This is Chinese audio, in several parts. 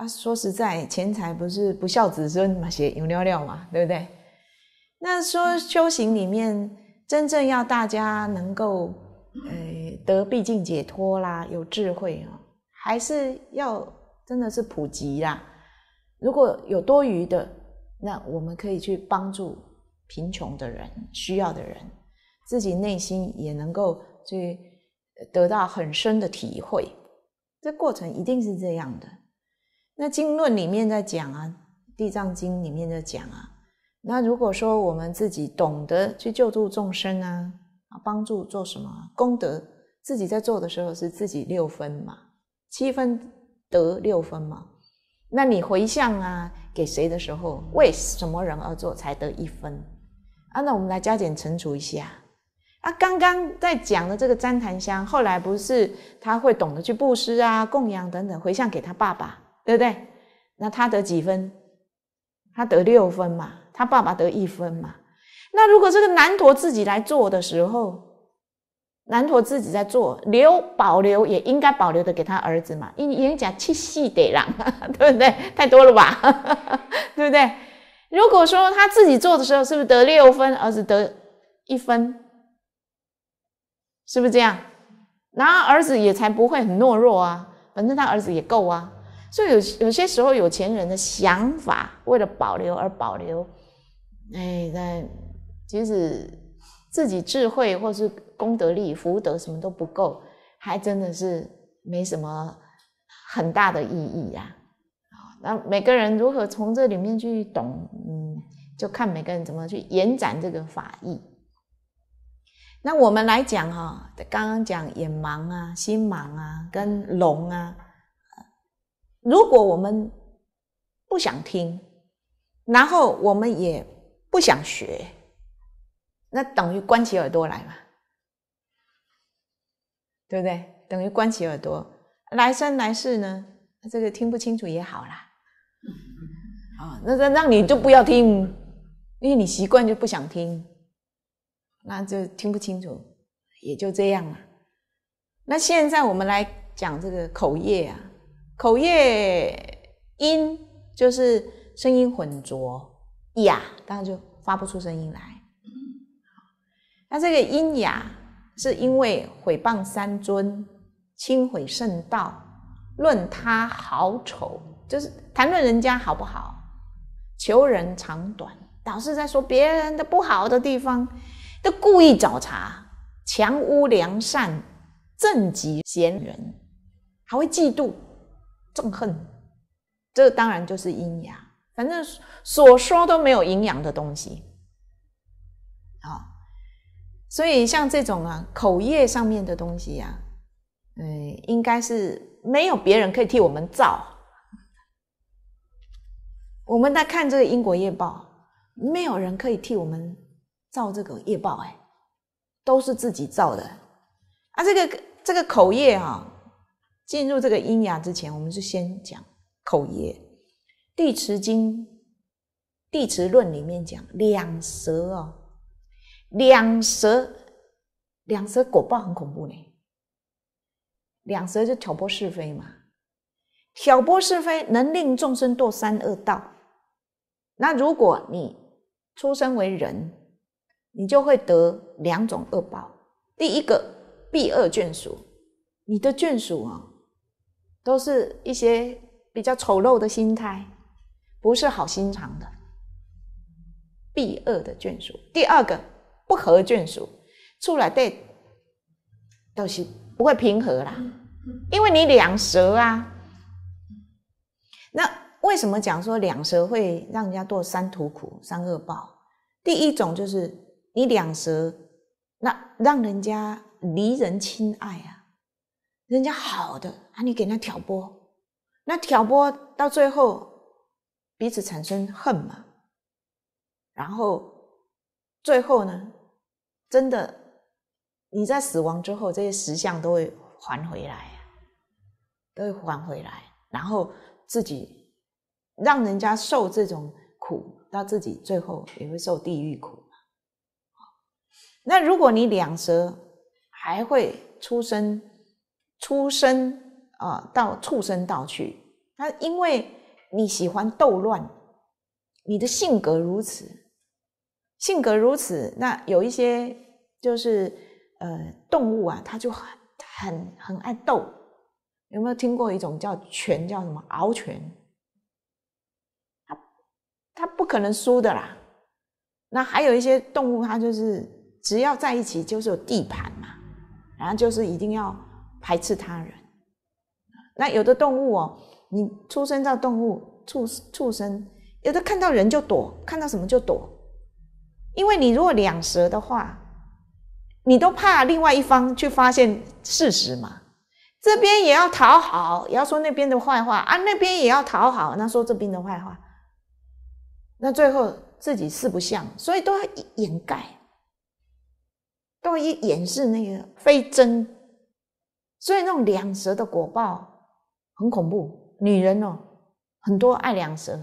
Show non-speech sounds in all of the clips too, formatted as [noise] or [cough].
啊，说实在，钱财不是不孝子孙嘛，写有尿尿嘛，对不对？那说修行里面，真正要大家能够，呃，得毕竟解脱啦，有智慧啊，还是要真的是普及啦。如果有多余的，那我们可以去帮助贫穷的人、需要的人，自己内心也能够去得到很深的体会。这过程一定是这样的。那经论里面在讲啊，《地藏经》里面在讲啊。那如果说我们自己懂得去救助众生啊，啊，帮助做什么功德，自己在做的时候是自己六分嘛，七分得六分嘛。那你回向啊，给谁的时候，为什么人而做才得一分？啊，那我们来加减乘除一下啊。刚刚在讲的这个旃檀香，后来不是他会懂得去布施啊、供养等等，回向给他爸爸。对不对？那他得几分？他得六分嘛。他爸爸得一分嘛。那如果这个南陀自己来做的时候，南陀自己在做留保留，也应该保留的给他儿子嘛。因为人讲七喜得让，[laughs] 对不对？太多了吧，[laughs] 对不对？如果说他自己做的时候，是不是得六分，儿子得一分？是不是这样？然后儿子也才不会很懦弱啊。反正他儿子也够啊。所以有有些时候，有钱人的想法为了保留而保留，哎，那其实自己智慧或是功德力、福德什么都不够，还真的是没什么很大的意义呀。啊，那每个人如何从这里面去懂，嗯，就看每个人怎么去延展这个法义。那我们来讲哈，刚刚讲眼盲啊、心盲啊跟聋啊。如果我们不想听，然后我们也不想学，那等于关起耳朵来嘛，对不对？等于关起耳朵，来生来世呢，这个听不清楚也好啦。啊，那那让你就不要听，因为你习惯就不想听，那就听不清楚，也就这样了。那现在我们来讲这个口业啊。口业音就是声音浑浊哑，当然就发不出声音来。那这个音哑，是因为毁谤三尊，轻毁圣道，论他好丑，就是谈论人家好不好，求人长短，老是在说别人的不好的地方，都故意找茬，强污良善，正极贤人，还会嫉妒。憎恨，这当然就是阴阳。反正所说都没有营养的东西啊，所以像这种啊口业上面的东西呀，嗯，应该是没有别人可以替我们造。我们在看这个因果业报，没有人可以替我们造这个业报，哎，都是自己造的。啊，这个这个口业哈。进入这个阴阳之前，我们是先讲口业，《地持经》《地持论》里面讲两舌哦，两舌，两舌果报很恐怖呢。两舌就挑拨是非嘛，挑拨是非能令众生堕三恶道。那如果你出生为人，你就会得两种恶报：第一个，必恶眷属，你的眷属啊。都是一些比较丑陋的心态，不是好心肠的，必恶的眷属。第二个不合眷属出来，对都是不会平和啦，因为你两舌啊。那为什么讲说两舌会让人家堕三途苦、三恶报？第一种就是你两舌，那让人家离人亲爱啊。人家好的啊，你给人家挑拨，那挑拨到最后，彼此产生恨嘛。然后最后呢，真的你在死亡之后，这些石像都会还回来，都会还回来，然后自己让人家受这种苦，到自己最后也会受地狱苦。那如果你两舌，还会出生。出生啊，到畜生道去。他因为你喜欢斗乱，你的性格如此，性格如此，那有一些就是呃动物啊，它就很很很爱斗。有没有听过一种叫拳叫什么獒拳？他他不可能输的啦。那还有一些动物，它就是只要在一起就是有地盘嘛，然后就是一定要。排斥他人，那有的动物哦，你出生在动物畜畜生，有的看到人就躲，看到什么就躲，因为你如果两舌的话，你都怕另外一方去发现事实嘛，这边也要讨好，也要说那边的坏话啊，那边也要讨好，那说这边的坏话，那最后自己四不像，所以都要掩盖，都要掩饰那个非真。所以那种两舌的果报很恐怖，女人哦很多爱两舌，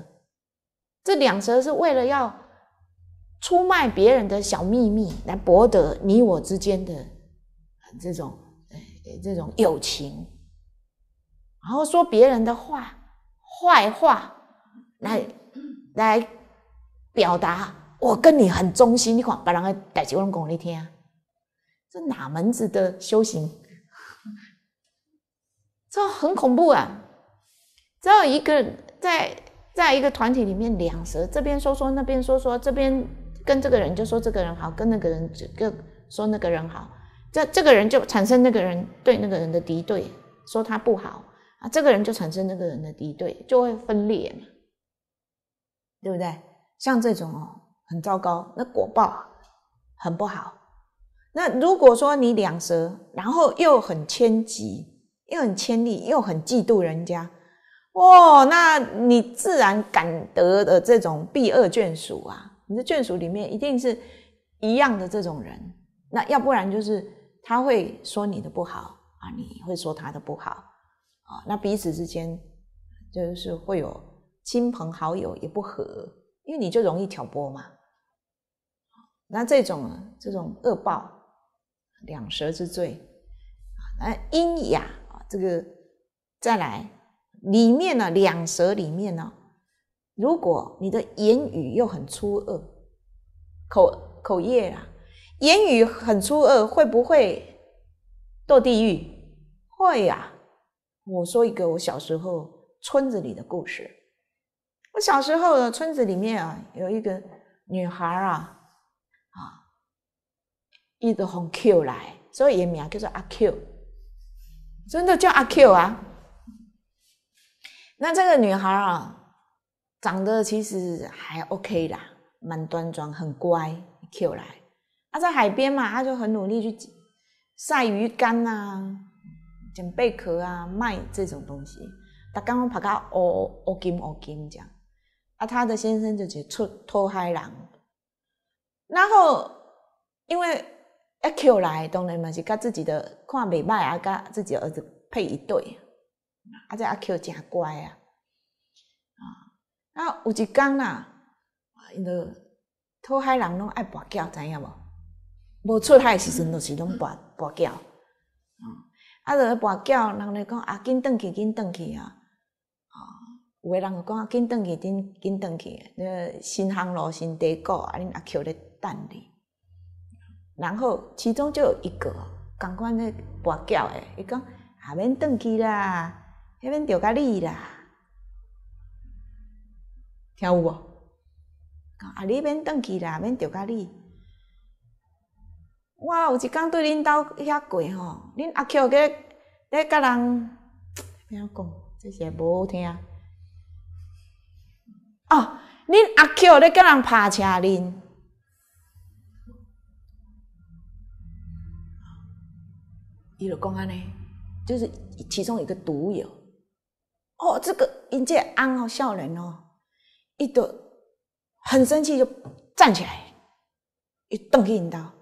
这两舌是为了要出卖别人的小秘密，来博得你我之间的这种这种友情，然后说别人的话坏话，来来表达我跟你很忠心，你讲把人家带几我人讲我那这哪门子的修行？这很恐怖啊！只要一个在在一个团体里面，两舌，这边说说，那边说说，这边跟这个人就说这个人好，跟那个人就个说那个人好，这这个人就产生那个人对那个人的敌对，说他不好啊，这个人就产生那个人的敌对，就会分裂嘛，对不对？像这种哦，很糟糕，那果报很不好。那如果说你两舌，然后又很迁疾。又很谦吝，又很嫉妒人家，哦，那你自然感得的这种必恶眷属啊，你的眷属里面一定是一样的这种人。那要不然就是他会说你的不好啊，你会说他的不好啊，那彼此之间就是会有亲朋好友也不和，因为你就容易挑拨嘛。那这种这种恶报，两舌之罪啊，那阴阳。这个再来里面呢，两舌里面呢，如果你的言语又很粗恶，口口业啊，言语很粗恶，会不会堕地狱？会呀！我说一个我小时候村子里的故事。我小时候的村子里面啊，有一个女孩啊，啊，一直红 Q 来，所以也名叫做阿 Q。真的叫阿 Q 啊？那这个女孩啊，长得其实还 OK 啦，蛮端庄，很乖。Q 来，啊，在海边嘛，她就很努力去晒鱼干啊，捡贝壳啊，卖这种东西。她刚刚爬到哦，哦，金哦，金这样。啊，她的先生就是出偷海人。然后因为。阿 Q 来，当然嘛是甲自己的看袂歹啊，甲自己儿子配一对。啊，这阿 Q 真乖啊。啊，有一天呐，因都讨海人拢爱跋筊，知影无？无出海时阵，就是拢跋跋筊，啊，啊，就跋筊，人咧讲啊，紧倒去，紧倒去啊。啊，有个人就讲紧倒去，紧紧登去。呃，新航路，新地国，啊，恁阿 Q 咧等你。然后，其中就有一个，刚刚咧跋筊诶，伊讲下面转去啦，下面着甲你啦，听有无？啊，你面转去啦，下面甲你。我有一工对恁兜遐贵吼，恁阿舅在咧甲人，怎样讲？这些无好听。哦，恁阿舅咧甲人拍车恁。伊就讲安尼，就是其中一个独友，哦，这个因这安好笑人哦，伊就很生气，就站起来，一引导，刀，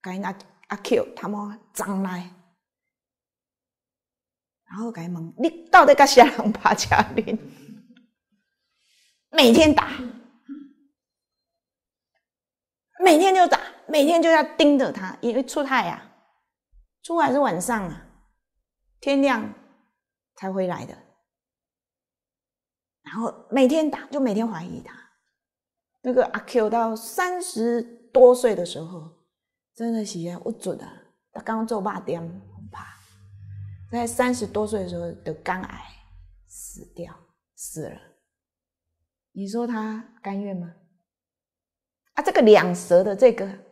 该阿阿 Q 他妈脏来，然后伊问你到底甲啥人打架兵，每天打，每天就打，每天就要盯着他，因为出太阳。出来是晚上啊，天亮才回来的。然后每天打，就每天怀疑他。那个阿 Q 到三十多岁的时候，真的是啊，不准啊，他刚做八点，很怕。在三十多岁的时候得肝癌，死掉死了。你说他甘愿吗？啊，这个两舌的这个。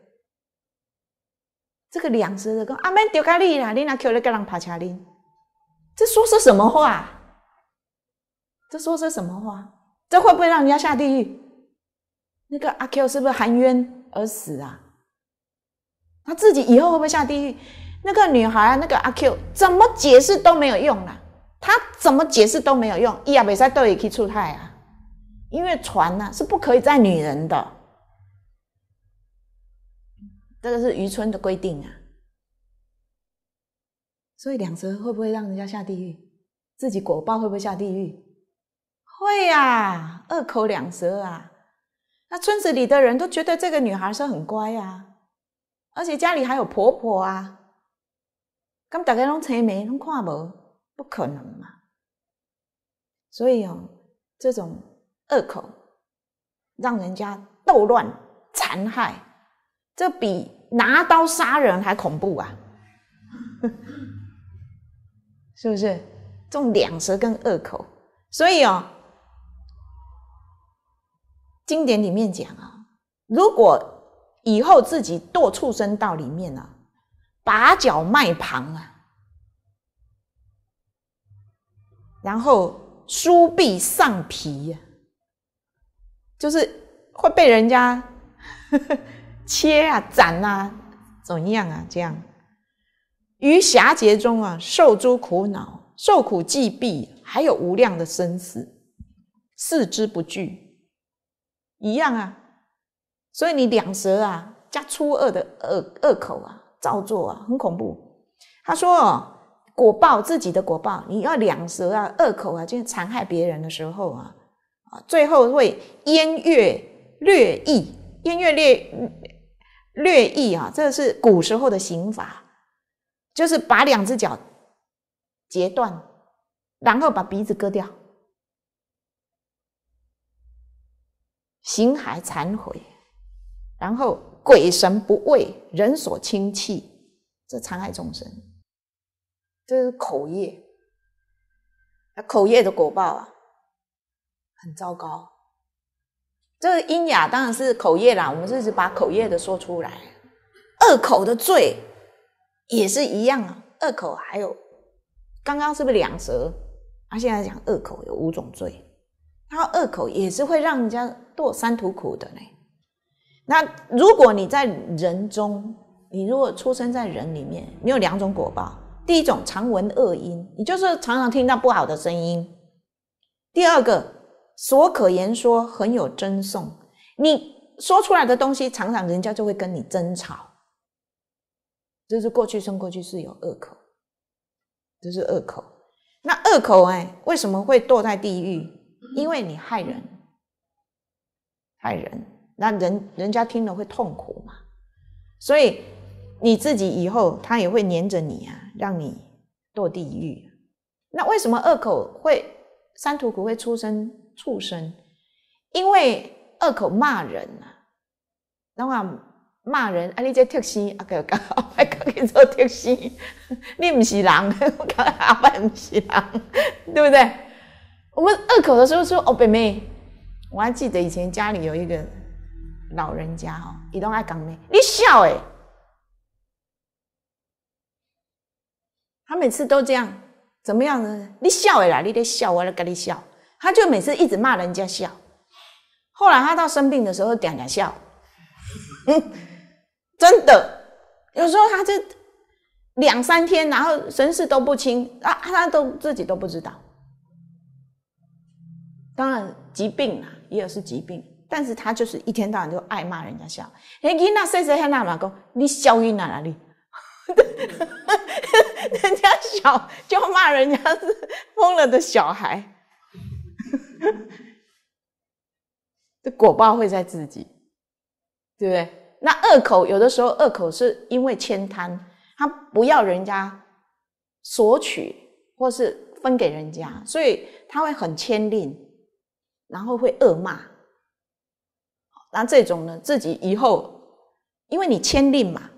这个粮食的讲：“阿妹丢咖你啦，你那阿 Q 人怕啥呢？这说是什么话？这说是什么话？这会不会让人家下地狱？那个阿 Q 是不是含冤而死啊？他自己以后会不会下地狱？那个女孩，那个阿 Q 怎么解释都没有用啊！他怎么解释都没有用。伊阿美赛都也可以出胎啊，因为船呢是不可以载女人的。”这个是渔村的规定啊，所以两蛇会不会让人家下地狱？自己果报会不会下地狱？会呀，二口两舌啊！那村子里的人都觉得这个女孩是很乖啊，而且家里还有婆婆啊，咁大家拢青眉拢看无？不可能嘛！所以哦，这种恶口让人家斗乱残害。这比拿刀杀人还恐怖啊！[laughs] 是不是中两舌跟恶口？所以哦，经典里面讲啊，如果以后自己堕畜生到里面啊，把脚卖旁啊，然后梳臂上皮呀，就是会被人家。切啊，斩啊，怎样啊？这样于狭节中啊，受诸苦恼，受苦既毕，还有无量的生死，四之不惧，一样啊。所以你两舌啊，加初恶的恶恶口啊，造作啊，很恐怖。他说：果报自己的果报，你要两舌啊，恶口啊，就残害别人的时候啊，啊，最后会烟月掠意，烟月掠。略意啊，这是古时候的刑罚，就是把两只脚截断，然后把鼻子割掉，形骸残毁，然后鬼神不畏，人所轻弃，这残害众生，这是口业，口业的果报啊，很糟糕。这个音雅当然是口业啦，我们就是把口业的说出来。二口的罪也是一样啊，二口还有刚刚是不是两舌？他现在讲二口有五种罪，他二口也是会让人家堕三途苦的呢。那如果你在人中，你如果出生在人里面，你有两种果报：第一种常闻恶音，你就是常常听到不好的声音；第二个。所可言说很有争讼，你说出来的东西，常常人家就会跟你争吵。这是过去生过去是有恶口，这是恶口。那恶口哎，为什么会堕在地狱？因为你害人，害人，那人人家听了会痛苦嘛。所以你自己以后他也会粘着你啊，让你堕地狱。那为什么恶口会三途苦会出生？畜生，因为恶口骂人呐，懂啊？骂人，啊，你这特死，阿个刚好阿爸给你 [laughs] 做特死，[laughs] 你不是人，我讲阿爸不是人，对不对？我们恶口的时候说，哦，妹妹，我还记得以前家里有一个老人家哈，伊拢爱讲咩，你笑哎，他每次都这样，怎么样呢？你笑哎啦，你得笑，我咧跟你笑。他就每次一直骂人家笑，后来他到生病的时候，嗲嗲笑，真的，有时候他就两三天，然后神识都不清啊，他都自己都不知道。当然疾病啊，也有是疾病，但是他就是一天到晚就爱骂人家笑。哎，你那谁谁谁那嘛工，你笑晕了啦！你，[laughs] 人家小就骂人家是疯了的小孩。[laughs] 这果报会在自己，对不对？那恶口有的时候，恶口是因为悭贪，他不要人家索取，或是分给人家，所以他会很悭吝，然后会恶骂。那这种呢，自己以后，因为你悭吝嘛，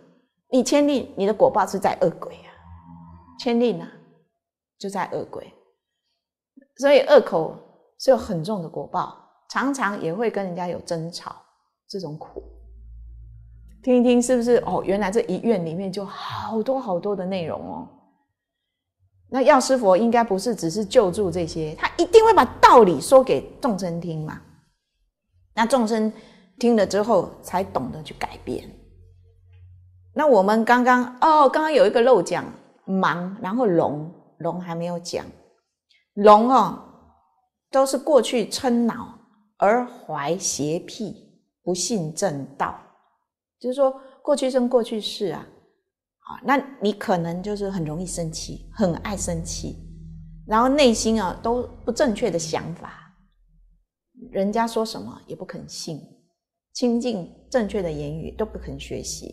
你悭吝，你的果报是在恶鬼啊，悭吝呢就在恶鬼，所以恶口。是有很重的果报，常常也会跟人家有争吵，这种苦，听一听是不是？哦，原来这一愿里面就好多好多的内容哦。那药师佛应该不是只是救助这些，他一定会把道理说给众生听嘛。那众生听了之后，才懂得去改变。那我们刚刚哦，刚刚有一个漏讲盲，然后聋，聋还没有讲聋哦。都是过去嗔恼而怀邪僻，不信正道，就是说过去生过去世啊，啊，那你可能就是很容易生气，很爱生气，然后内心啊都不正确的想法，人家说什么也不肯信，亲近正确的言语都不肯学习，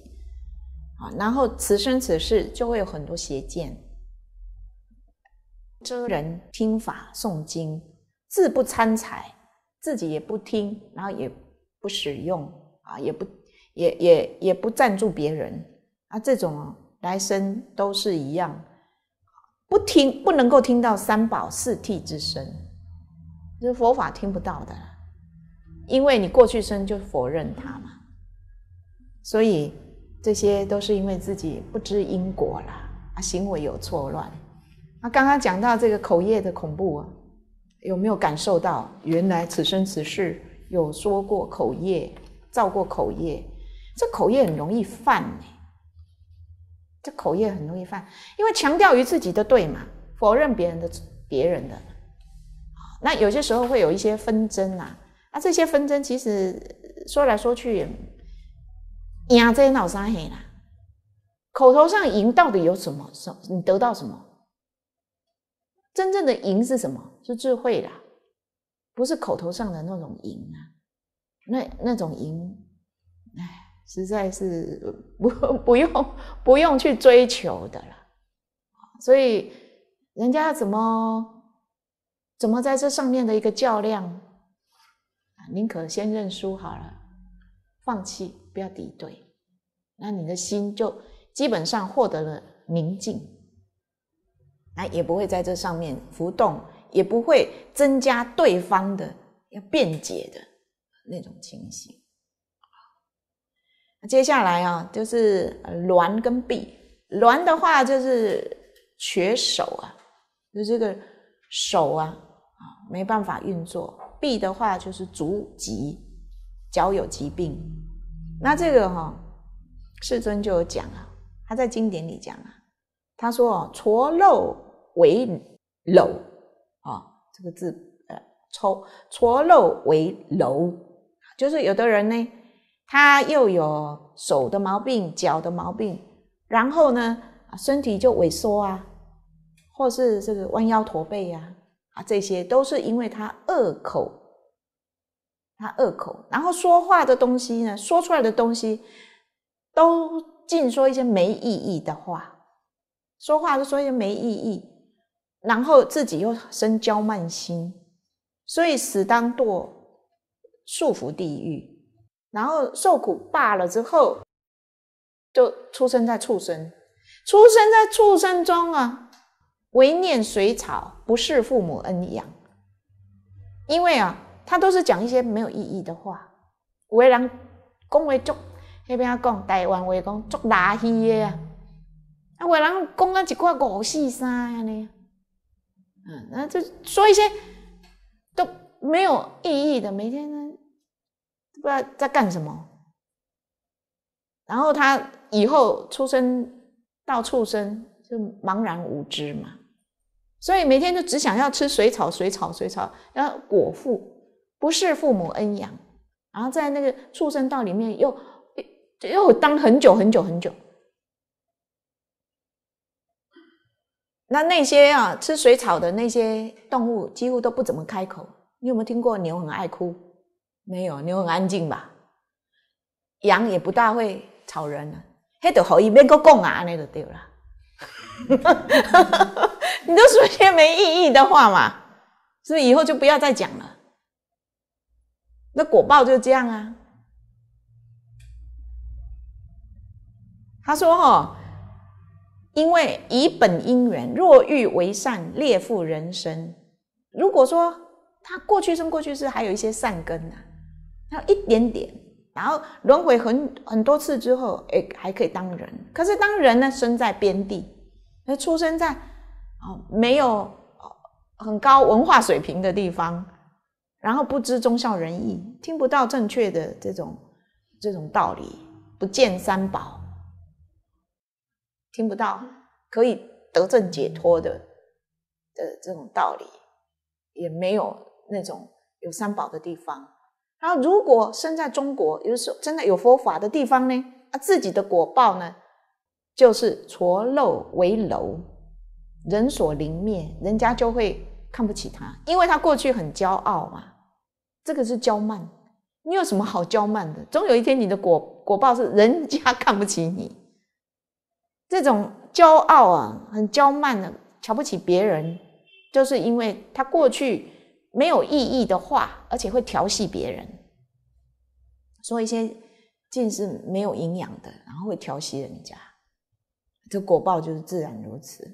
啊，然后此生此世就会有很多邪见，遮人听法诵经。自不参禅，自己也不听，然后也不使用啊，也不也也也不赞助别人啊。这种来生都是一样，不听不能够听到三宝四谛之声，这佛法听不到的，因为你过去生就否认他嘛。所以这些都是因为自己不知因果啦啊，行为有错乱那刚刚讲到这个口业的恐怖啊。有没有感受到，原来此生此世有说过口业，造过口业，这口业很容易犯呢。这口业很容易犯，因为强调于自己的对嘛，否认别人的别人的，那有些时候会有一些纷争啊。那这些纷争其实说来说去，赢在脑上黑啦。口头上赢到底有什么？什你得到什么？真正的赢是什么？是智慧啦，不是口头上的那种赢啊，那那种赢，哎，实在是不不用不用去追求的了。所以人家怎么怎么在这上面的一个较量，宁可先认输好了，放弃，不要敌对，那你的心就基本上获得了宁静。那也不会在这上面浮动，也不会增加对方的要辩解的那种情形。接下来啊，就是挛跟臂。挛的话就是瘸手啊，就这个手啊啊没办法运作。臂的话就是足疾，脚有疾病。那这个哈，世尊就有讲啊，他在经典里讲啊，他说哦，挫肉。为偻啊，这个字呃，抽搓肉为偻，就是有的人呢，他又有手的毛病，脚的毛病，然后呢，身体就萎缩啊，或是这个弯腰驼背呀，啊，这些都是因为他恶口，他恶口，然后说话的东西呢，说出来的东西都尽说一些没意义的话，说话都说一些没意义。然后自己又生骄慢心，所以死当堕束缚地狱，然后受苦罢了。之后就出生在畜生，出生在畜生中啊，唯念水草，不是父母恩养。因为啊，他都是讲一些没有意义的话。外人恭为就那边要讲台湾话讲足垃圾的啊，阿外人讲啊一挂五四三安尼。嗯，那就说一些都没有意义的，每天呢不知道在干什么。然后他以后出生到畜生，就茫然无知嘛，所以每天就只想要吃水草，水草，水草，然后果腹，不是父母恩养，然后在那个畜生道里面又又当很久很久很久。那那些啊吃水草的那些动物几乎都不怎么开口。你有没有听过牛很爱哭？没有，牛很安静吧？羊也不大会吵人。那都可以免个讲啊，那个对了。[laughs] 你都说些没意义的话嘛，是不是？以后就不要再讲了。那果报就这样啊。他说哈。因为以本因缘，若欲为善，列富人生。如果说他过去生、过去世还有一些善根呐，还有一点点，然后轮回很很多次之后，哎，还可以当人。可是当人呢，生在边地，出生在啊没有很高文化水平的地方，然后不知忠孝仁义，听不到正确的这种这种道理，不见三宝。听不到可以得证解脱的的这种道理，也没有那种有三宝的地方。然后如果生在中国，有时候真的有佛法的地方呢，啊，自己的果报呢，就是矬漏为楼，人所凌灭，人家就会看不起他，因为他过去很骄傲嘛，这个是骄慢。你有什么好骄慢的？总有一天你的果果报是人家看不起你。这种骄傲啊，很骄慢的，瞧不起别人，就是因为他过去没有意义的话，而且会调戏别人，说一些尽是没有营养的，然后会调戏人家，这果报就是自然如此。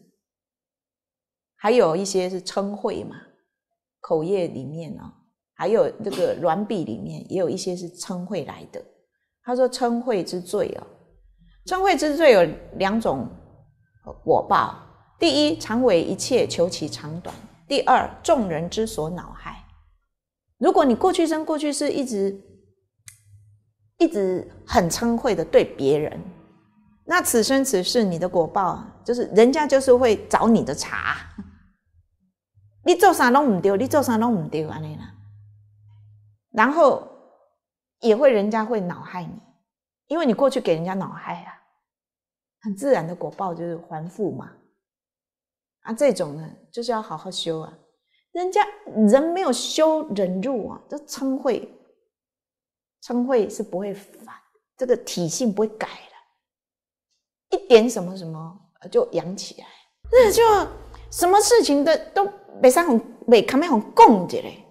还有一些是称慧嘛，口业里面呢，还有这个软笔里面也有一些是称慧来的。他说称慧之罪啊。嗔慧之罪有两种果报：第一，常为一切求其长短；第二，众人之所恼害。如果你过去生、过去世一直一直很称慧的对别人，那此生此世你的果报就是人家就是会找你的茬，你做啥拢唔丢，你做啥拢唔丢，安尼啦。然后也会人家会恼害你。因为你过去给人家脑害啊，很自然的果报就是还复嘛。啊，这种呢就是要好好修啊，人家人没有修忍辱啊，这嗔慧，嗔慧是不会反，这个体性不会改的，一点什么什么就扬起来，那就什么事情的都没三红没卡面红供着嘞，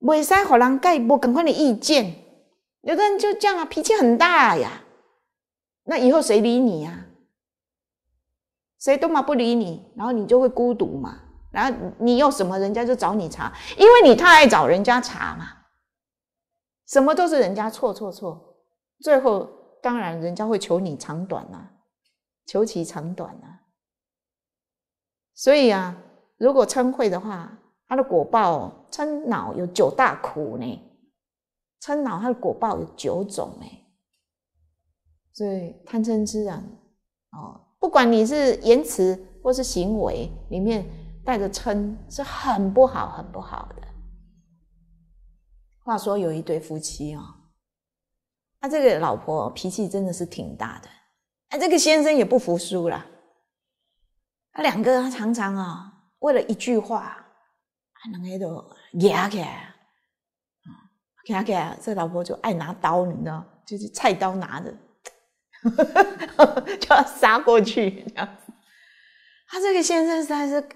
未使好人改无同款的意见。有的人就这样啊，脾气很大呀，那以后谁理你呀？谁都嘛不理你，然后你就会孤独嘛。然后你有什么，人家就找你查，因为你太爱找人家查嘛。什么都是人家错错错，最后当然人家会求你长短呐，求其长短呐。所以啊，如果嗔恚的话，它的果报称脑有九大苦呢。嗔恼它的果报有九种哎，所以贪嗔痴啊，哦，不管你是言辞或是行为里面带着嗔，是很不好、很不好的。话说有一对夫妻哦，他这个老婆脾气真的是挺大的，哎，这个先生也不服输啦，他两个常常啊，为了一句话，还能挨到牙口。给他，给他，这老婆就爱拿刀，你知道，就是菜刀拿着，[laughs] 就要杀过去。这样，他这个先生实在是，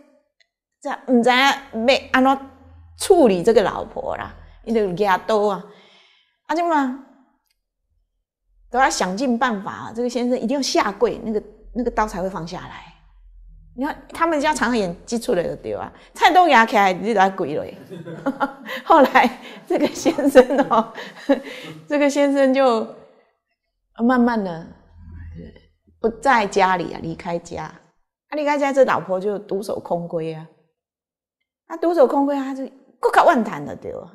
这唔知道，安怎处理这个老婆啦，因为夹刀啊，他就么？都要想尽办法，这个先生一定要下跪，那个那个刀才会放下来。你看他们家常演基础的对吧？菜都牙起来，你就要跪了。后来这个先生哦，[laughs] 这个先生就慢慢的不在家里啊，离开家。他离开家，这老婆就独守空闺啊。他独守空闺，他就孤咖万谈的对吧？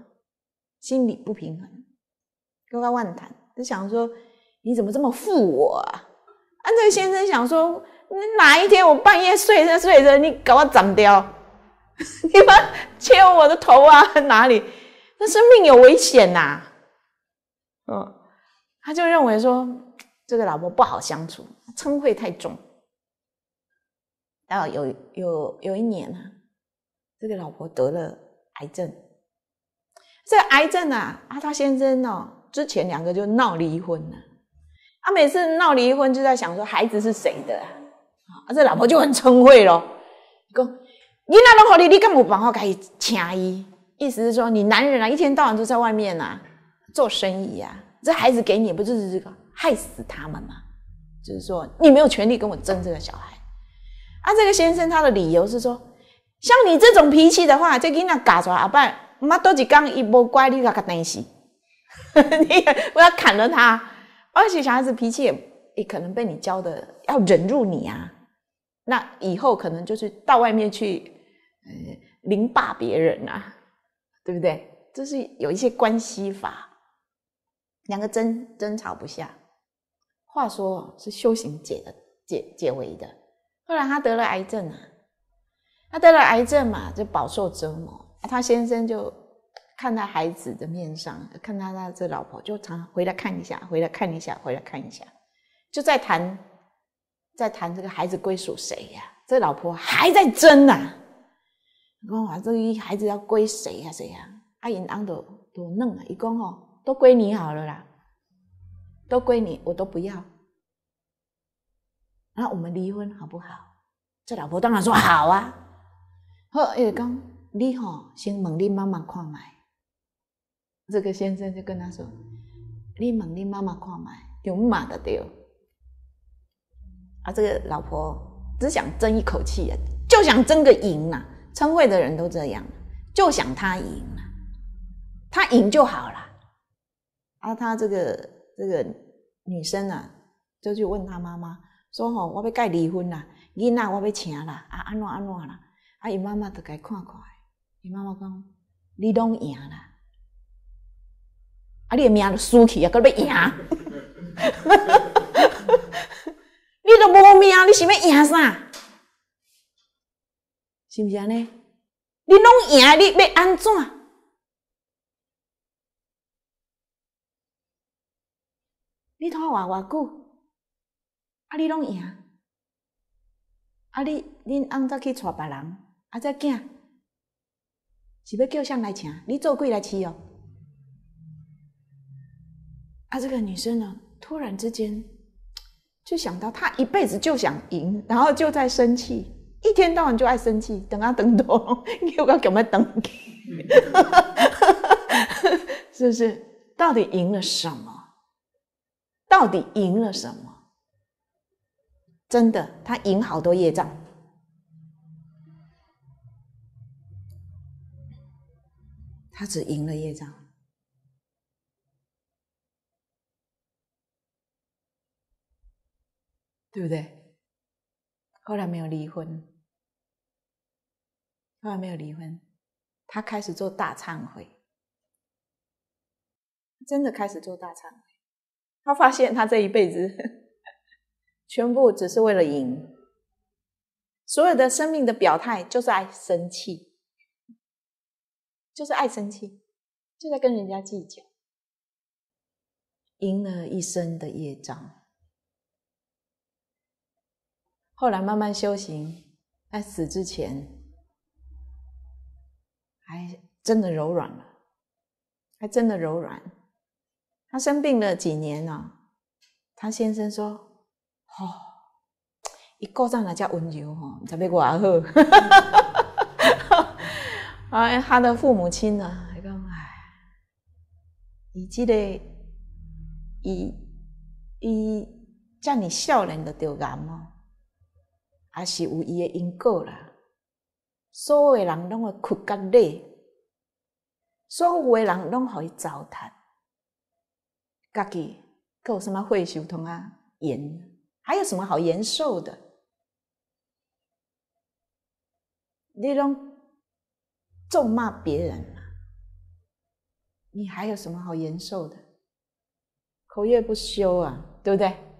心理不平衡，孤咖万谈，就想说你怎么这么负我啊？啊，这个先生想说。哪一天我半夜睡着睡着，你搞我斩掉！[laughs] 你把切我的头啊？哪里？那生命有危险呐！嗯，他就认为说这个老婆不好相处，嗔慧太重。啊，有有有一年呢，这个老婆得了癌症。这个癌症啊，阿大先生哦，之前两个就闹离婚了。他每次闹离婚就在想说孩子是谁的。啊，这老婆就很嗔恚喽，讲你那侬好哩，你干嘛把我给请伊？意思是说，你男人啊，一天到晚都在外面呐，做生意呀，这孩子给你不就是这个害死他们吗？就是说，你没有权利跟我争这个小孩。啊，这个先生他的理由是说，像你这种脾气的话，这囡仔嘎着阿爸，妈都只讲一包乖，你个个东西，[laughs] 你我要砍了他。而且小孩子脾气也也可能被你教的要忍住你啊。那以后可能就是到外面去，呃，凌霸别人啊，对不对？这是有一些关系法，两个争争吵不下。话说是修行解的解解围的。后来他得了癌症啊，他得了癌症嘛，就饱受折磨。他先生就看在孩子的面上，看他他这老婆，就常回来看一下，回来看一下，回来看一下，就在谈。在谈这个孩子归属谁呀？这老婆还在争呐！我讲这一孩子要归谁呀？谁呀？阿银阿朵都弄啊，一共吼都归你好了啦，都归你，我都不要。那我们离婚好不好？这老婆当然说好啊。好，一直讲你吼，先问你妈妈看买。这个先生就跟他说：“你问你妈妈看买，用骂得到。”啊，这个老婆只想争一口气啊，就想争个赢啊。参会的人都这样，就想他赢啊，他赢就好了。啊，他这个这个女生啊，就去问他妈妈说：“吼，我要改离婚啦，囡仔我要请啦，啊，安怎安怎啦？”啊，伊妈妈就该看看，伊妈妈讲：“你拢赢啦，啊，你个命输去啊，搁要赢。[laughs] ”你都无命，你想要赢啥？是毋是安尼？你拢赢，你要安怎？你拖活偌久，啊，你拢赢，啊，你恁翁则去娶别人，啊，则嫁，是要叫谁来请？你做鬼来饲哦？啊，这个女生呢，突然之间。就想到他一辈子就想赢，然后就在生气，一天到晚就爱生气。等啊等多，你给我给我们等，[laughs] 是不是？到底赢了什么？到底赢了什么？真的，他赢好多业障，他只赢了业障。对不对？后来没有离婚，后来没有离婚，他开始做大忏悔，真的开始做大忏悔。他发现他这一辈子 [laughs] 全部只是为了赢，所有的生命的表态就是爱生气，就是爱生气，就在跟人家计较，赢了一生的业障。后来慢慢修行，在死之前，还真的柔软了，还真的柔软。他生病了几年呢？他先生说：“哦，一过账哪叫温柔哦，才比我还好。[laughs] ”哎，他的父母亲呢？还讲：“哎，你记得，伊伊叫你笑脸就丢人吗？也是有伊的因果啦。所有诶人拢会哭甲累，所有诶人拢互伊糟蹋。家己有什么会修通啊？延还有什么好延受的？你拢咒骂别人嘛？你还有什么好延受的？口业不修啊，对不对？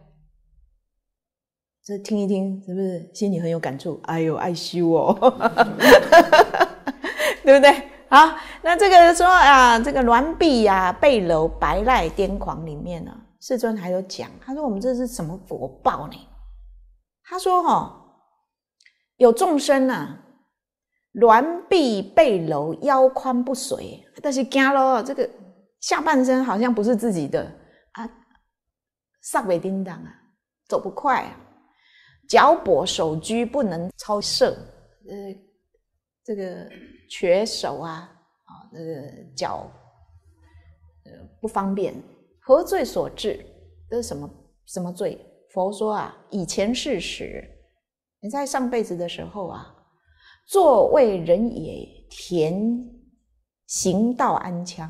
这听一听，是不是心里很有感触？哎呦，害羞哦，[laughs] 对不对？好，那这个说啊，这个栾臂呀、背偻、白赖癫狂里面呢，世尊还有讲，他说我们这是什么果报呢？他说哈，有众生呐，栾臂背偻，腰宽不随，但是惊咯，这个下半身好像不是自己的啊，上尾叮当啊，走不快啊。脚跛手拘不能操射，呃，这个瘸手啊，啊，那个脚，呃，不方便，何罪所致？这是什么什么罪？佛说啊，以前世时，你在上辈子的时候啊，做为人也田行道安腔，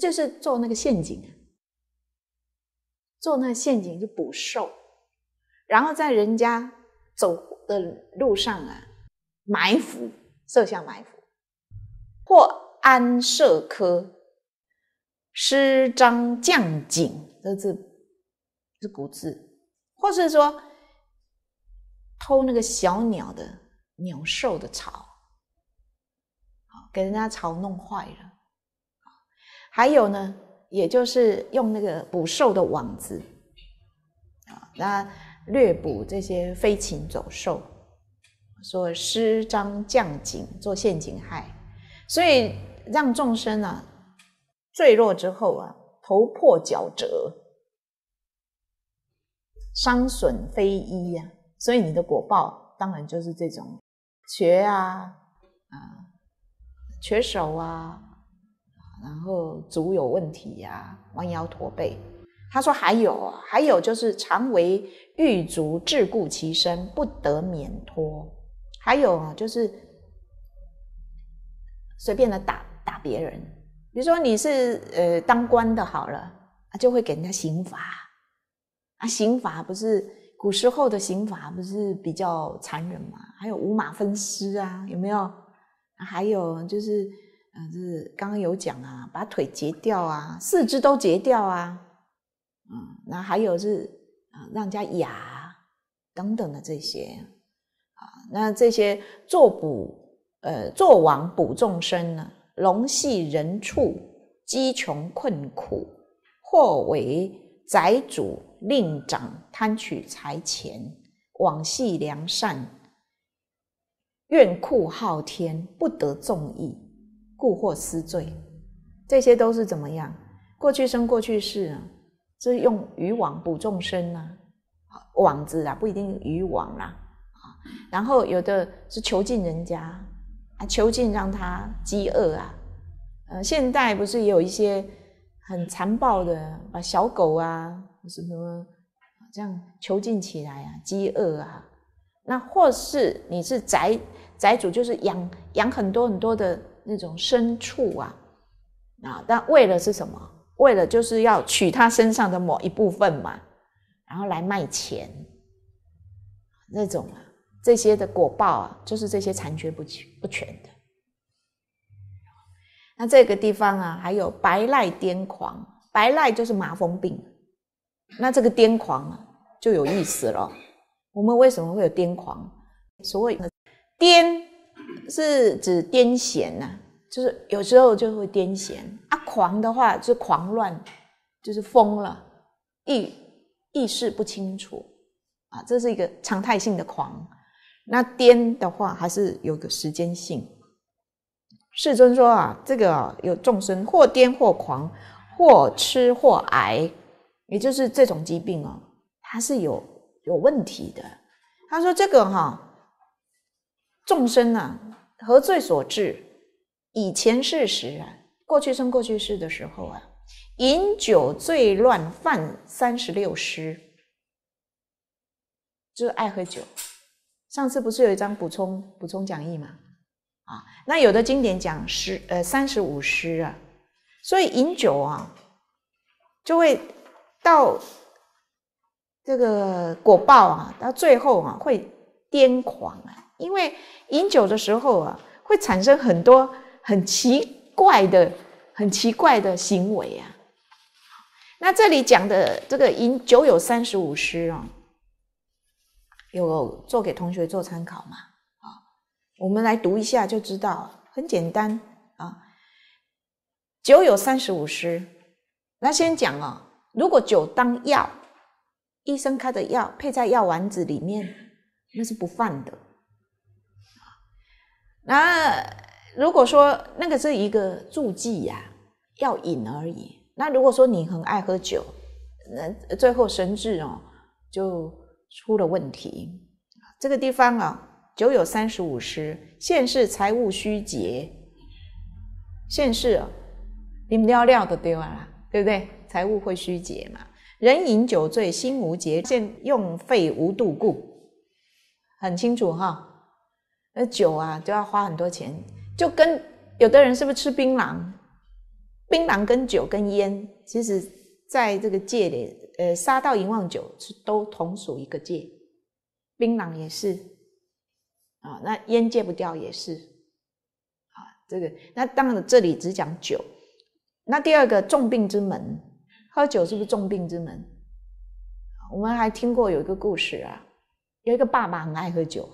就是做那个陷阱，做那陷阱就捕兽。然后在人家走的路上啊，埋伏设下埋伏，或安设科师张将景这是是古字，或是说偷那个小鸟的鸟兽的巢，给人家巢弄坏了。还有呢，也就是用那个捕兽的网子，啊，那。掠捕这些飞禽走兽，说施张降阱做陷阱害，所以让众生啊坠落之后啊头破脚折，伤损非一呀。所以你的果报当然就是这种瘸啊，啊，手啊，然后足有问题呀，弯腰驼背。他说还有，还有就是常为。狱卒自顾其身，不得免脱。还有啊，就是随便的打打别人。比如说你是呃当官的，好了啊，就会给人家刑罚啊。刑罚不是古时候的刑罚，不是比较残忍嘛？还有五马分尸啊，有没有？还有就是呃，就是刚刚有讲啊，把腿截掉啊，四肢都截掉啊。嗯，那还有是。让人家哑，等等的这些啊，那这些做补呃做王补众生呢，龙系人畜，饥穷困苦，或为宅主令长贪取财钱，往系良善，怨酷昊天不得众意，故或私罪，这些都是怎么样？过去生过去世啊。是用渔网捕众生啊，网子啊不一定渔网啦啊。然后有的是囚禁人家啊，囚禁让他饥饿啊。呃，现代不是也有一些很残暴的，把小狗啊什么这样囚禁起来啊，饥饿啊。那或是你是宅宅主，就是养养很多很多的那种牲畜啊啊，但为了是什么？为了就是要取他身上的某一部分嘛，然后来卖钱，那种啊，这些的果报啊，就是这些残缺不全不全的。那这个地方啊，还有白癞癫狂，白癞就是麻风病，那这个癫狂就有意思了。我们为什么会有癫狂？所谓癫是指癫痫呢？就是有时候就会癫痫啊，狂的话就狂乱，就是疯了，意意识不清楚啊，这是一个常态性的狂。那癫的话还是有个时间性。世尊说啊，这个有众生或癫或狂，或痴或癌，也就是这种疾病哦，它是有有问题的。他说这个哈，众生啊，何罪所致？以前是十啊，过去生过去式的时候啊，饮酒醉乱犯三十六失，就是爱喝酒。上次不是有一张补充补充讲义嘛？啊，那有的经典讲十呃三十五失啊，所以饮酒啊，就会到这个果报啊，到最后啊会癫狂啊，因为饮酒的时候啊会产生很多。很奇怪的，很奇怪的行为啊！那这里讲的这个饮酒有三十五师啊，有做给同学做参考嘛？啊，我们来读一下就知道，很简单啊。酒有三十五师，那先讲哦，如果酒当药，医生开的药配在药丸子里面，那是不犯的啊。那如果说那个是一个助剂呀，要饮而已。那如果说你很爱喝酒，那最后神智哦就出了问题。这个地方啊，酒有三十五失，现世财物虚劫，现世你要料都丢了，对不对？财物会虚竭嘛？人饮酒醉，心无节，现用费无度故，很清楚哈。那酒啊，都要花很多钱。就跟有的人是不是吃槟榔，槟榔跟酒跟烟，其实在这个戒里，呃，沙到淫妄酒是都同属一个戒，槟榔也是，啊，那烟戒不掉也是，啊，这个那当然这里只讲酒，那第二个重病之门，喝酒是不是重病之门？我们还听过有一个故事啊，有一个爸爸很爱喝酒。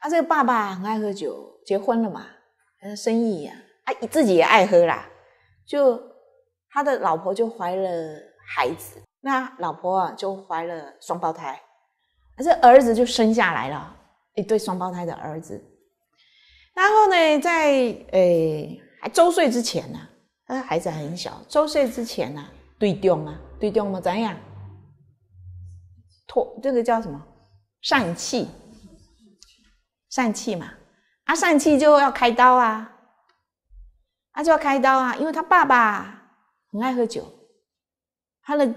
他这个爸爸很爱喝酒，结婚了嘛，生意呀，啊，自己也爱喝啦，就他的老婆就怀了孩子，那老婆就怀了双胞胎，这儿子就生下来了，一对双胞胎的儿子。然后呢，在诶周岁之前呢，的孩子很小，周岁之前呢，对症啊，对症嘛，怎样？脱这个叫什么？疝气。疝气嘛，啊，疝气就要开刀啊，啊，就要开刀啊，因为他爸爸很爱喝酒，他的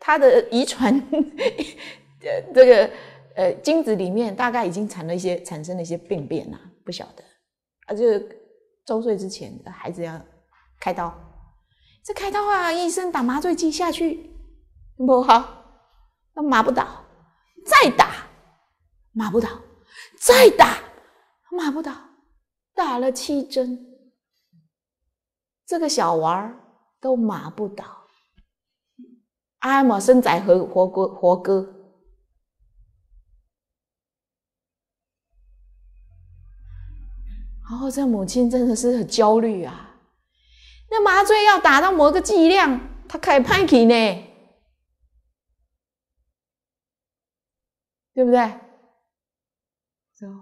他的遗传，[laughs] 呃，这个呃，精子里面大概已经产了一些产生了一些病变啊，不晓得，啊，就周岁之前的孩子要开刀，这开刀啊，医生打麻醉剂下去不好，那麻不倒，再打麻不倒。再打，麻不倒，打了七针，这个小娃儿都麻不倒。阿玛生仔和活哥，活哥，然后这母亲真的是很焦虑啊。那麻醉要打到某个剂量，他开始叛起呢，对不对？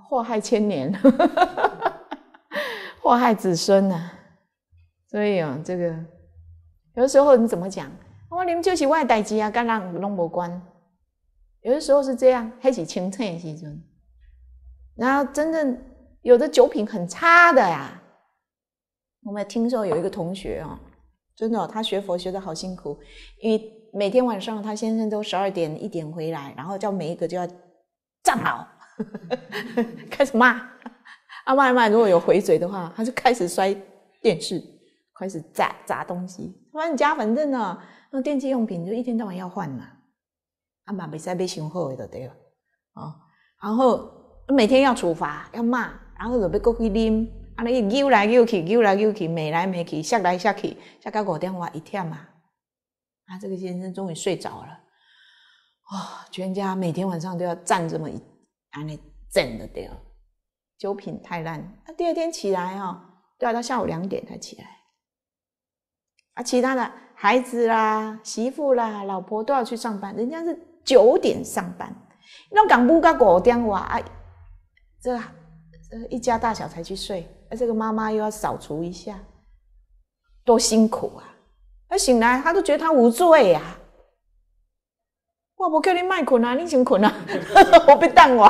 祸害千年，[laughs] 祸害子孙啊。所以啊，这个有的时候你怎么讲？我你们就是外代机啊，跟人拢无关。有的时候是这样，还是清脆。的时阵。然后真正有的酒品很差的呀。我们听说有一个同学哦，真的，他学佛学的好辛苦，因为每天晚上他先生都十二点一点回来，然后叫每一个就要站好。[laughs] 开始骂阿外卖，如果有回嘴的话，他就开始摔电视，开始砸砸东西。反正家反正呢，那电器用品就一天到晚要换嘛，阿嘛没晒被修好就对了啊。然后每天要处罚要骂，然后就别过去拎，啊，那伊扭来扭去，扭来扭去，美来美去，摔来摔去，摔到五电话一贴嘛。啊，这个先生终于睡着了啊！全家每天晚上都要站这么一。啊，你整的掉，酒品太烂。啊，第二天起来哦，要到下午两点才起来。啊，其他的孩子啦、媳妇啦、老婆都要去上班，人家是九点上班。那干部个五点哇，啊，这一家大小才去睡，而这个妈妈又要扫除一下，多辛苦啊！他醒来他都觉得他无罪呀。我不叫你卖捆啊，你先捆啊！[laughs] 我被蛋我，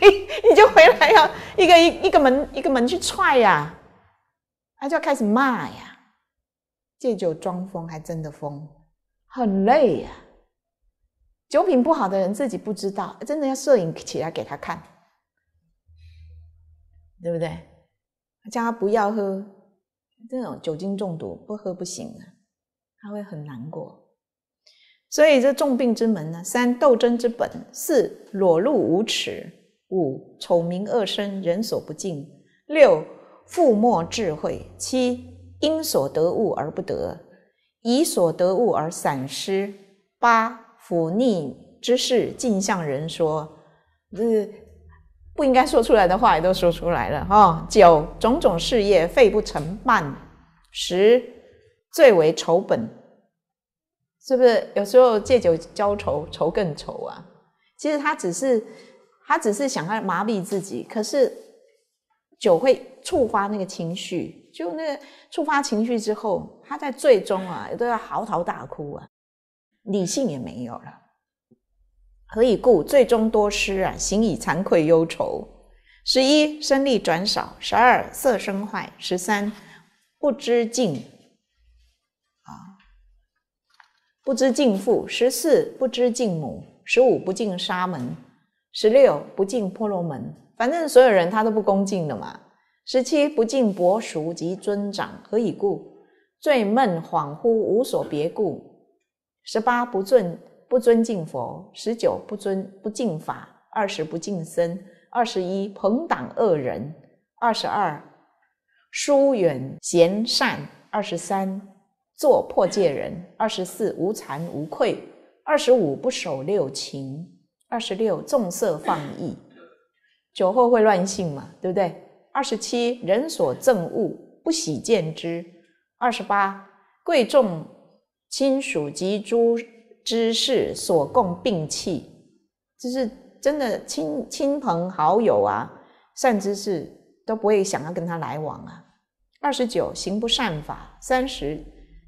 你 [laughs] 你就回来啊！一个一一个门一个门去踹呀，他就要开始骂呀。借酒装疯，还真的疯，很累呀。酒品不好的人自己不知道，真的要摄影起来给他看，对不对？叫他不要喝，这种酒精中毒不喝不行的，他会很难过。所以这重病之门呢，三斗争之本，四裸露无耻，五丑名恶声，人所不敬，六覆没智慧，七因所得物而不得，以所得物而散失，八忤逆之事尽向人说，这不应该说出来的话也都说出来了哈。九种种事业废不成慢，十最为丑本。是不是有时候借酒浇愁，愁更愁啊？其实他只是，他只是想要麻痹自己。可是酒会触发那个情绪，就那触发情绪之后，他在最终啊，都要嚎啕大哭啊，理性也没有了。何以故？最终多失啊，心以惭愧忧愁。十一生力转少，十二色生坏，十三不知进不知敬父，十四不知敬母，十五不敬沙门，十六不敬婆罗门，反正所有人他都不恭敬的嘛。十七不敬伯叔及尊长，何以故？醉闷恍惚，无所别故。十八不尊不尊敬佛，十九不尊不敬法，二十不敬身，二十一朋党恶人，二十二疏远贤善，二十三。做破戒人，二十四无惭无愧，二十五不守六情，二十六重色放逸，酒后会乱性嘛，对不对？二十七人所憎恶，不喜见之；二十八贵重亲属及诸之事所共摈弃，就是真的亲亲朋好友啊，善知识都不会想要跟他来往啊。二十九行不善法，三十。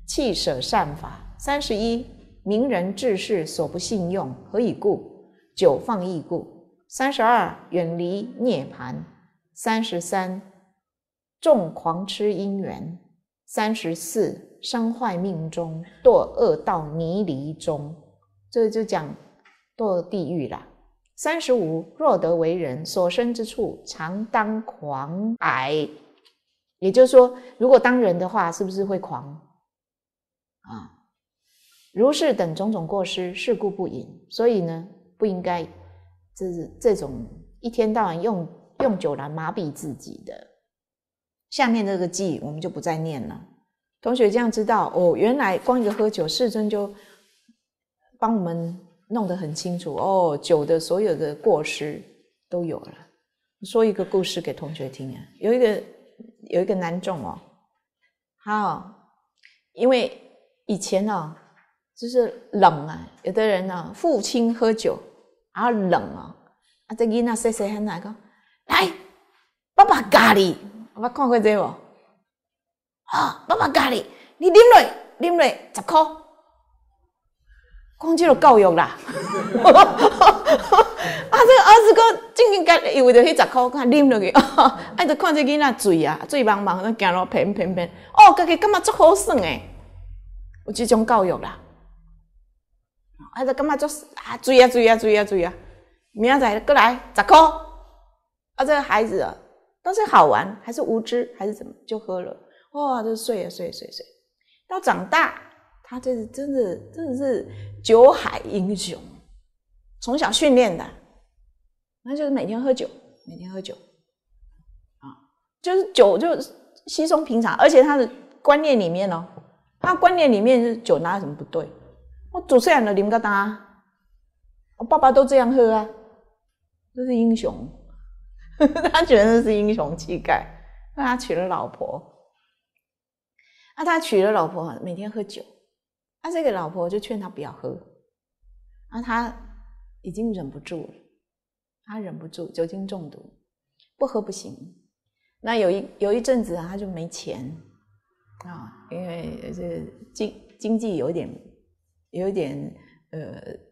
弃舍善法，三十一，名人志士所不信用，何以故？久放易故。三十二，远离涅盘。三十三，众狂痴因缘。三十四，伤坏命中堕恶道泥犁中，这就讲堕地狱了。三十五，若得为人所生之处，常当狂矮。也就是说，如果当人的话，是不是会狂？啊，如是等种种过失，事故不引，所以呢，不应该，这是这种一天到晚用用酒来麻痹自己的。下面这个记我们就不再念了。同学这样知道哦，原来光一个喝酒，世尊就帮我们弄得很清楚哦，酒的所有的过失都有了。说一个故事给同学听啊，有一个有一个男众哦，好，因为。以前呐，就是冷啊，有的人呐，父亲喝酒啊冷啊，啊，这囡仔细细喊来讲，来？爸爸教你，我看过这无？啊，爸爸教你，你啉落，啉落十箍。光这个教育啦。[laughs] 啊，这儿子哥经应该以为着迄十块，看他落去 [laughs] 啊！爱着看这囡仔嘴啊，嘴茫茫，那走路平平平，哦，家己感觉足好耍诶。我即种教育啦，还就干嘛做啊？追啊追啊追啊追啊！明仔过来十块，啊！这个孩子啊，都是好玩，还是无知，还是怎么就喝了？哇！就睡啊睡啊睡啊睡，到长大他这是真的真的是酒海英雄，从小训练的，那就是每天喝酒，每天喝酒，啊，就是酒就稀松平常，而且他的观念里面呢。他观念里面酒哪有什么不对？我祖上都啉个大，我爸爸都这样喝啊，这是英雄，[laughs] 他觉得是英雄气概。他娶了老婆，那他娶了老婆，每天喝酒，那这个老婆就劝他不要喝，那他已经忍不住了，他忍不住酒精中毒，不喝不行。那有一有一阵子他就没钱。啊，因为这经经济有点，有点呃，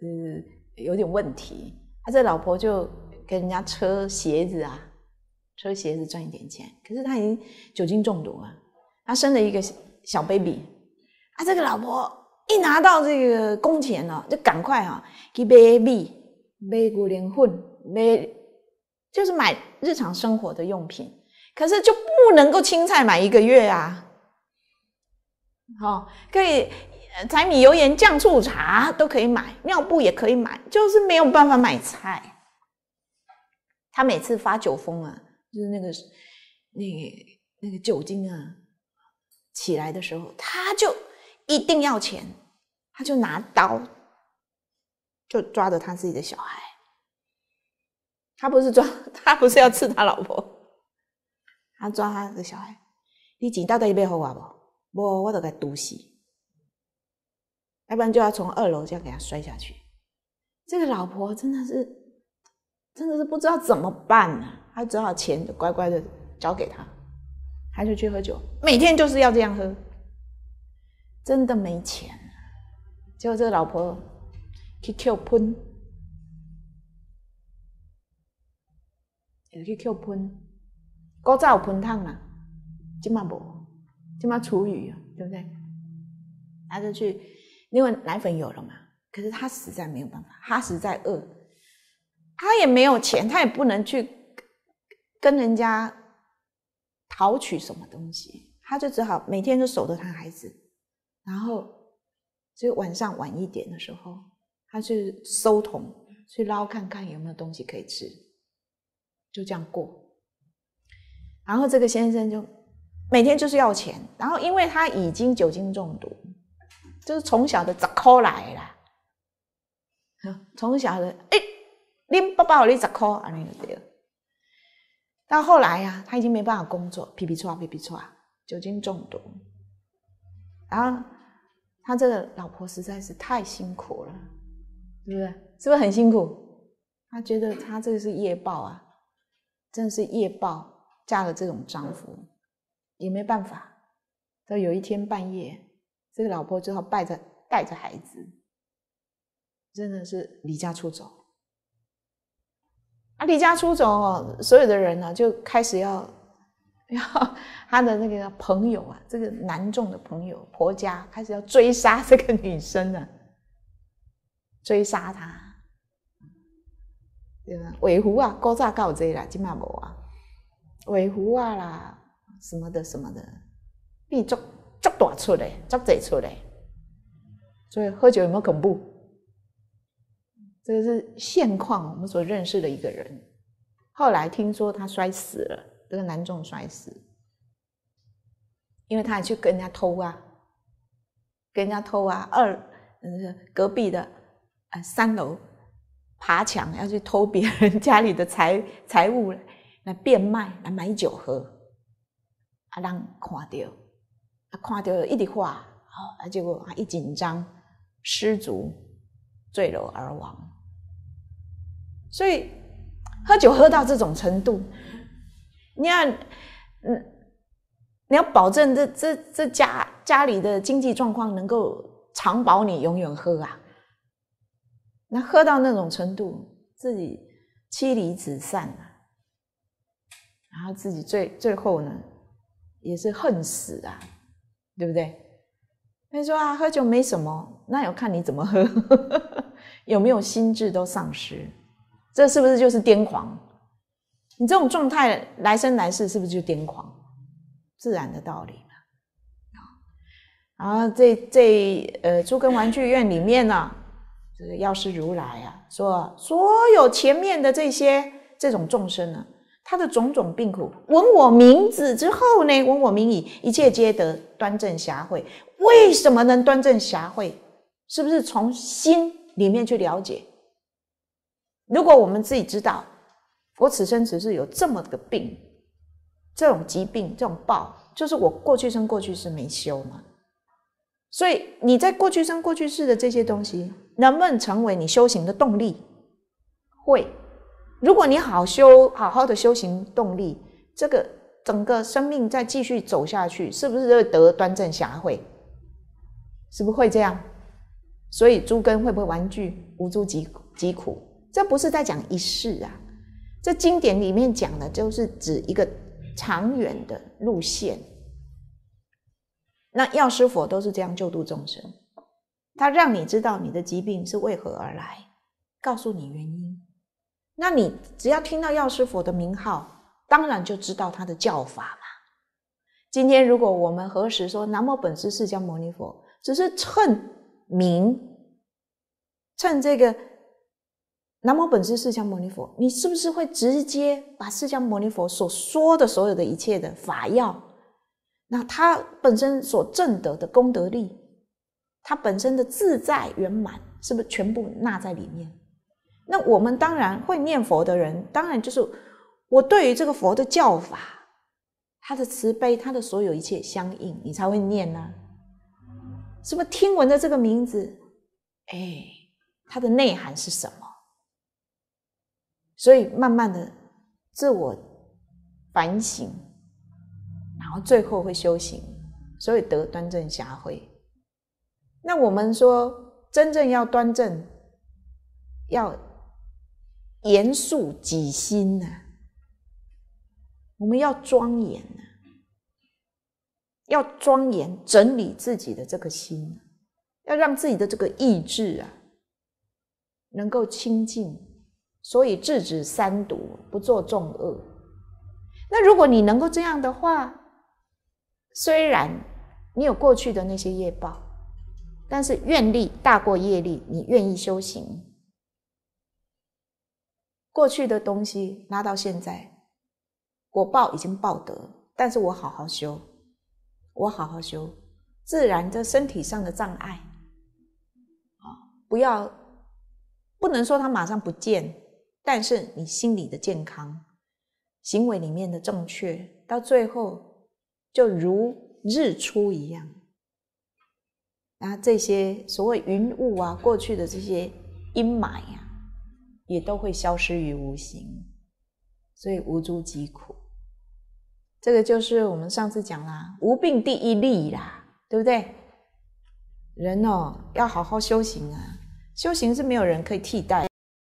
是有点问题。他这老婆就给人家车鞋子啊，车鞋子赚一点钱。可是他已经酒精中毒了，他生了一个小 baby。啊，这个老婆一拿到这个工钱啊，就赶快啊去买米、买谷粮粉、买就是买日常生活的用品。可是就不能够青菜买一个月啊。好，可以柴米油盐酱醋茶都可以买，尿布也可以买，就是没有办法买菜。他每次发酒疯啊，就是那个、那个、那个酒精啊起来的时候，他就一定要钱，他就拿刀就抓着他自己的小孩。他不是抓，他不是要刺他老婆，他抓他的小孩。你钱到底要给好我不？我我都在堵死，要不然就要从二楼这样给他摔下去。这个老婆真的是，真的是不知道怎么办啊！还只好钱就乖乖的交给他，他就去喝酒，每天就是要这样喝，真的没钱。结果这老婆去扣喷，也去扣喷，口有喷烫啦，今晚无。什码储雨对不对？他就去，因为奶粉有了嘛。可是他实在没有办法，他实在饿，他也没有钱，他也不能去跟人家讨取什么东西，他就只好每天都守着他孩子，然后就晚上晚一点的时候，他去收桶，去捞看看有没有东西可以吃，就这样过。然后这个先生就。每天就是要钱，然后因为他已经酒精中毒，就是从小的十块来啦，从小的哎，拎爸爸给你十块，安尼就了。到后来呀，他已经没办法工作，皮皮错啊，皮皮错啊，酒精中毒。然后他这个老婆实在是太辛苦了，是不是？是不是很辛苦？他觉得他这是业报啊，真的是业报，嫁了这种丈夫。也没办法，到有一天半夜，这个老婆只好带着带着孩子，真的是离家出走啊！离家出走哦，所有的人呢就开始要 [laughs] 要他的那个朋友啊，这个男众的朋友，婆家开始要追杀这个女生啊，追杀他，对吗？尾胡啊，高早搞贼啦，今马无啊，尾胡啊啦。什么的什么的，必抓抓大出来，抓贼出来。所以喝酒有有恐怖？这个是现况，我们所认识的一个人。后来听说他摔死了，这个男众摔死，因为他去跟人家偷啊，跟人家偷啊，二隔壁的呃，三楼爬墙要去偷别人家里的财财物来变卖来买酒喝。啊，让看到啊，看到一滴画，好，结果啊，一紧张失足坠楼而亡。所以喝酒喝到这种程度，你要嗯，你要保证这这这家家里的经济状况能够长保，你永远喝啊。那喝到那种程度，自己妻离子散了，然后自己最最后呢？也是恨死啊，对不对？他说啊，喝酒没什么，那要看你怎么喝，[laughs] 有没有心智都丧失，这是不是就是癫狂？你这种状态，来生来世是不是就癫狂？自然的道理啊。然后这这呃，诸根玩具院里面呢，这个药师如来啊，说所有前面的这些这种众生呢。他的种种病苦，闻我名字之后呢，闻我名矣，一切皆得端正侠慧。为什么能端正侠慧？是不是从心里面去了解？如果我们自己知道，我此生只是有这么个病，这种疾病，这种报，就是我过去生过去世没修嘛。所以你在过去生过去世的这些东西，能不能成为你修行的动力？会。如果你好修好好的修行动力，这个整个生命再继续走下去，是不是就会得端正侠慧？是不是会这样？所以诸根会不会顽具无诸疾疾苦？这不是在讲一世啊，这经典里面讲的，就是指一个长远的路线。那药师佛都是这样救度众生，他让你知道你的疾病是为何而来，告诉你原因。那你只要听到药师佛的名号，当然就知道他的叫法嘛。今天如果我们核实说南无本师释迦牟尼佛，只是称名，称这个南无本师释迦牟尼佛，你是不是会直接把释迦牟尼佛所说的所有的一切的法要，那他本身所证得的功德力，他本身的自在圆满，是不是全部纳在里面？那我们当然会念佛的人，当然就是我对于这个佛的教法，他的慈悲，他的所有一切相应，你才会念呢。是不是听闻的这个名字，哎，它的内涵是什么？所以慢慢的自我反省，然后最后会修行，所以得端正霞会。那我们说真正要端正，要。严肃己心呢？我们要庄严呢，要庄严整理自己的这个心，要让自己的这个意志啊，能够清净。所以制止三毒，不做重恶。那如果你能够这样的话，虽然你有过去的那些业报，但是愿力大过业力，你愿意修行。过去的东西拉到现在，果报已经报得，但是我好好修，我好好修，自然这身体上的障碍，啊，不要不能说它马上不见，但是你心理的健康，行为里面的正确，到最后就如日出一样，啊，这些所谓云雾啊，过去的这些阴霾啊。也都会消失于无形，所以无诸疾苦。这个就是我们上次讲啦，无病第一利啦，对不对？人哦要好好修行啊，修行是没有人可以替代。